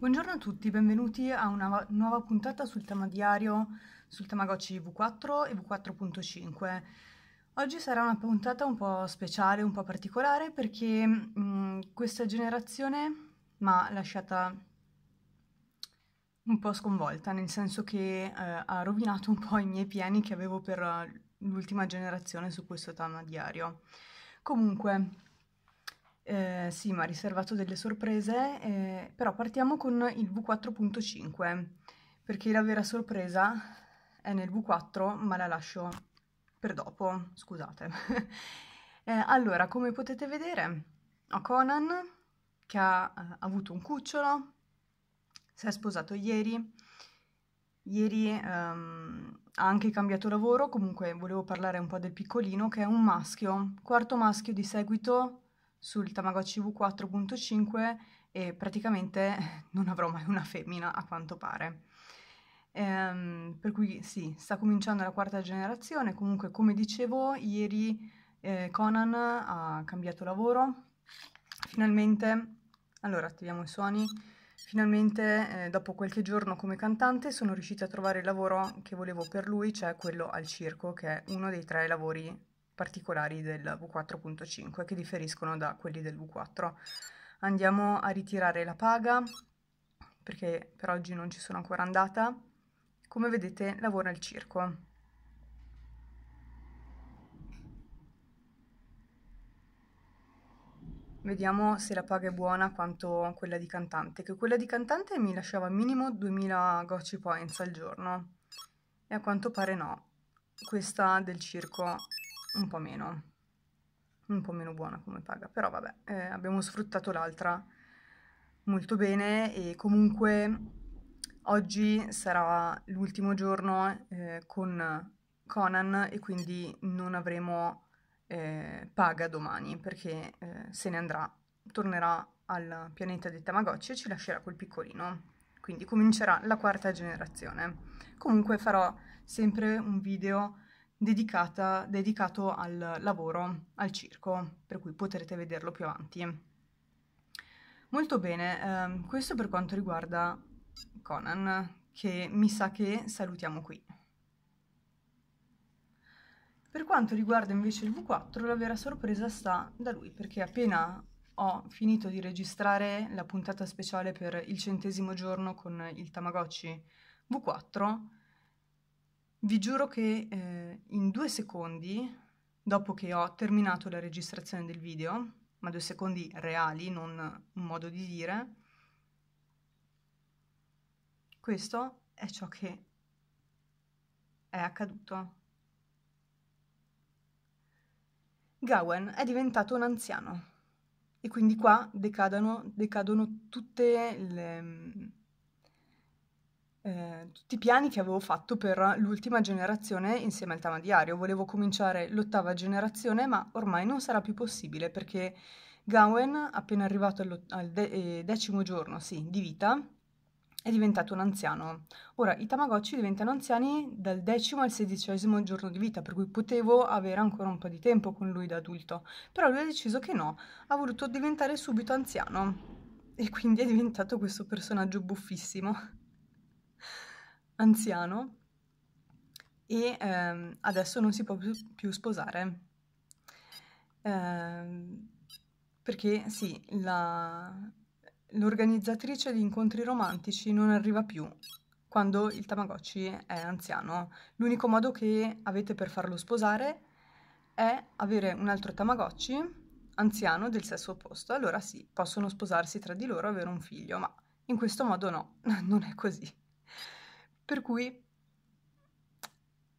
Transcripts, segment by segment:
Buongiorno a tutti, benvenuti a una nuova puntata sul tema diario, sul Tamagotchi V4 e V4.5. Oggi sarà una puntata un po' speciale, un po' particolare perché mh, mm, questa generazione mi ha lasciata un po' sconvolta, nel senso che eh, ha rovinato un po' i miei piani che avevo per eh, l'ultima generazione su questo tema diario. Comunque, eh, sì, mi ha riservato delle sorprese, eh, però partiamo con il V4.5, perché la vera sorpresa è nel V4, ma la lascio per dopo, scusate. eh, allora, come potete vedere, ho Conan, che ha eh, avuto un cucciolo, si è sposato ieri, Ieri ehm, ha anche cambiato lavoro, comunque volevo parlare un po' del piccolino che è un maschio, quarto maschio di seguito sul Tamagotchi V4.5 e praticamente non avrò mai una femmina a quanto pare. Ehm, per cui sì, sta cominciando la quarta generazione, comunque come dicevo ieri eh, Conan ha cambiato lavoro, finalmente, allora attiviamo i suoni, finalmente eh, dopo qualche giorno come cantante sono riuscita a trovare il lavoro che volevo per lui, cioè quello al circo, che è uno dei tre lavori particolari del V4.5 che differiscono da quelli del V4. Andiamo a ritirare la paga perché per oggi non ci sono ancora andata. Come vedete lavora il circo. Vediamo se la paga è buona quanto quella di cantante, che quella di cantante mi lasciava minimo 2000 gocci points al giorno. E a quanto pare no. Questa del circo un po' meno, un po' meno buona come paga, però vabbè, eh, abbiamo sfruttato l'altra molto bene e comunque oggi sarà l'ultimo giorno eh, con Conan e quindi non avremo eh, paga domani perché eh, se ne andrà, tornerà al pianeta dei Tamagotchi e ci lascerà quel piccolino. Quindi comincerà la quarta generazione. Comunque farò sempre un video dedicata, dedicato al lavoro al circo, per cui potrete vederlo più avanti. Molto bene, eh, questo per quanto riguarda Conan, che mi sa che salutiamo qui. Per quanto riguarda invece il V4, la vera sorpresa sta da lui, perché appena ho finito di registrare la puntata speciale per il centesimo giorno con il Tamagotchi V4, vi giuro che eh, in due secondi, dopo che ho terminato la registrazione del video, ma due secondi reali, non un modo di dire, questo è ciò che è accaduto. Gawen è diventato un anziano e quindi qua decadono, decadono tutte le eh, tutti i piani che avevo fatto per l'ultima generazione insieme al Tamadiario. Volevo cominciare l'ottava generazione, ma ormai non sarà più possibile perché Gawen, appena arrivato al de- eh, decimo giorno sì, di vita, è diventato un anziano. Ora, i Tamagotchi diventano anziani dal decimo al sedicesimo giorno di vita, per cui potevo avere ancora un po' di tempo con lui da adulto, però lui ha deciso che no, ha voluto diventare subito anziano e quindi è diventato questo personaggio buffissimo anziano e ehm, adesso non si può più sposare. Ehm, perché sì, la, l'organizzatrice di incontri romantici non arriva più quando il Tamagotchi è anziano. L'unico modo che avete per farlo sposare è avere un altro Tamagotchi anziano del sesso opposto. Allora sì, possono sposarsi tra di loro e avere un figlio, ma in questo modo no, non è così per cui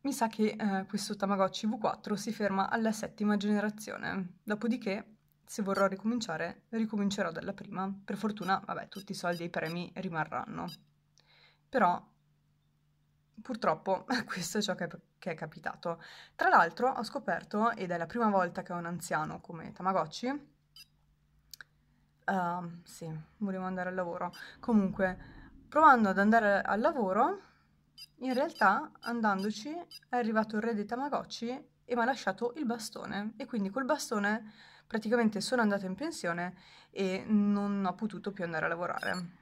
mi sa che eh, questo Tamagotchi V4 si ferma alla settima generazione, dopodiché se vorrò ricominciare ricomincerò dalla prima, per fortuna vabbè tutti i soldi e i premi rimarranno, però purtroppo questo è ciò che è, che è capitato. Tra l'altro ho scoperto, ed è la prima volta che ho un anziano come Tamagotchi, uh, sì, volevo andare al lavoro, comunque provando ad andare al lavoro in realtà, andandoci, è arrivato il re dei Tamagotchi e mi ha lasciato il bastone. E quindi col bastone praticamente sono andata in pensione e non ho potuto più andare a lavorare.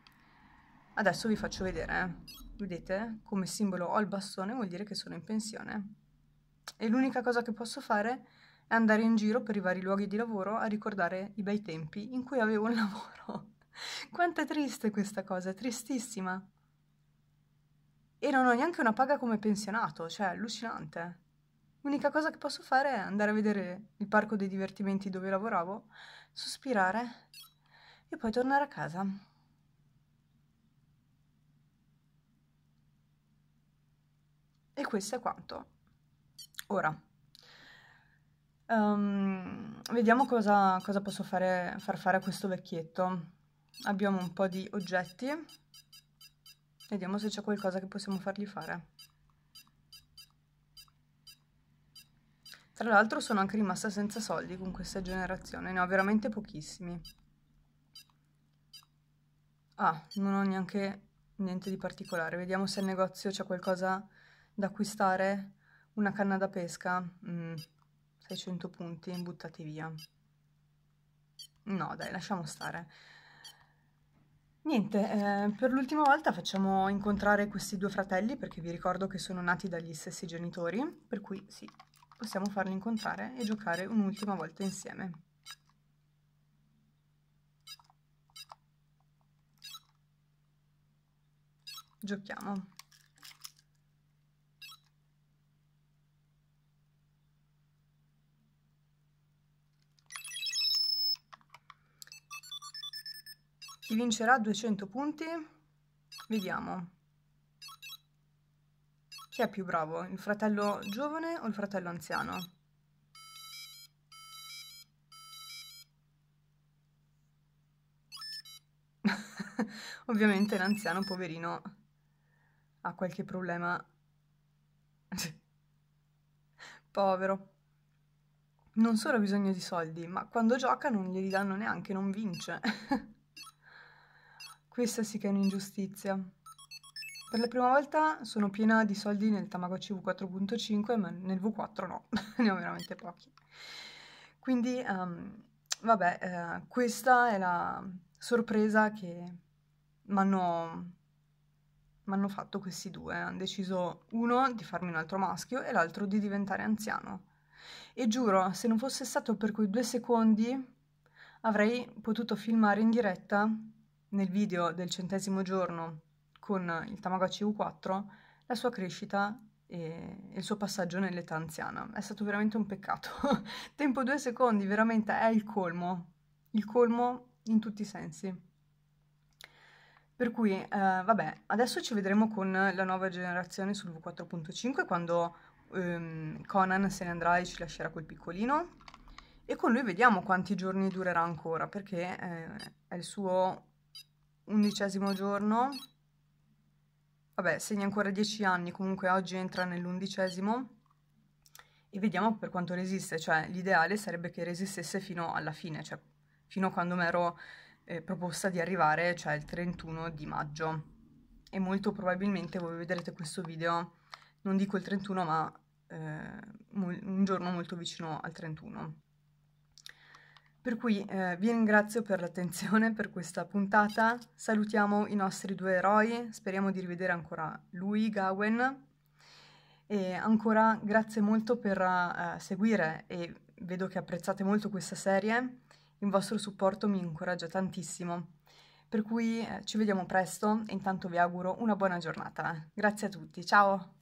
Adesso vi faccio vedere. Eh. Vedete? Come simbolo ho il bastone, vuol dire che sono in pensione. E l'unica cosa che posso fare è andare in giro per i vari luoghi di lavoro a ricordare i bei tempi in cui avevo un lavoro. Quanto è triste questa cosa, è tristissima e non ho neanche una paga come pensionato, cioè allucinante. L'unica cosa che posso fare è andare a vedere il parco dei divertimenti dove lavoravo, sospirare e poi tornare a casa. E questo è quanto. Ora, um, vediamo cosa, cosa posso fare, far fare a questo vecchietto. Abbiamo un po' di oggetti Vediamo se c'è qualcosa che possiamo fargli fare. Tra l'altro sono anche rimasta senza soldi con questa generazione, ne ho veramente pochissimi. Ah, non ho neanche niente di particolare. Vediamo se al negozio c'è qualcosa da acquistare. Una canna da pesca, mm, 600 punti, buttati via. No, dai, lasciamo stare. Niente, eh, per l'ultima volta facciamo incontrare questi due fratelli perché vi ricordo che sono nati dagli stessi genitori, per cui sì, possiamo farli incontrare e giocare un'ultima volta insieme. Giochiamo. Chi vincerà 200 punti vediamo chi è più bravo il fratello giovane o il fratello anziano ovviamente l'anziano poverino ha qualche problema povero non solo ha bisogno di soldi ma quando gioca non glieli danno neanche non vince Questa sì che è un'ingiustizia. Per la prima volta sono piena di soldi nel Tamagotchi V4.5, ma nel V4 no, ne ho veramente pochi. Quindi, um, vabbè, eh, questa è la sorpresa che mi hanno fatto questi due. Hanno deciso uno di farmi un altro maschio e l'altro di diventare anziano. E giuro, se non fosse stato per quei due secondi, avrei potuto filmare in diretta nel video del centesimo giorno con il Tamagotchi U4 la sua crescita e il suo passaggio nell'età anziana. È stato veramente un peccato. Tempo due secondi, veramente è il colmo. Il colmo in tutti i sensi. Per cui, eh, vabbè, adesso ci vedremo con la nuova generazione sul V4.5 quando ehm, Conan se ne andrà e ci lascerà quel piccolino. E con lui vediamo quanti giorni durerà ancora, perché eh, è il suo undicesimo giorno, vabbè segna ancora 10 anni, comunque oggi entra nell'undicesimo e vediamo per quanto resiste, cioè l'ideale sarebbe che resistesse fino alla fine, cioè fino a quando mi ero eh, proposta di arrivare, cioè il 31 di maggio. E molto probabilmente voi vedrete questo video, non dico il 31 ma eh, un giorno molto vicino al 31. Per cui eh, vi ringrazio per l'attenzione per questa puntata, salutiamo i nostri due eroi, speriamo di rivedere ancora lui, Gawen, e ancora grazie molto per uh, seguire e vedo che apprezzate molto questa serie, il vostro supporto mi incoraggia tantissimo. Per cui eh, ci vediamo presto e intanto vi auguro una buona giornata. Grazie a tutti, ciao!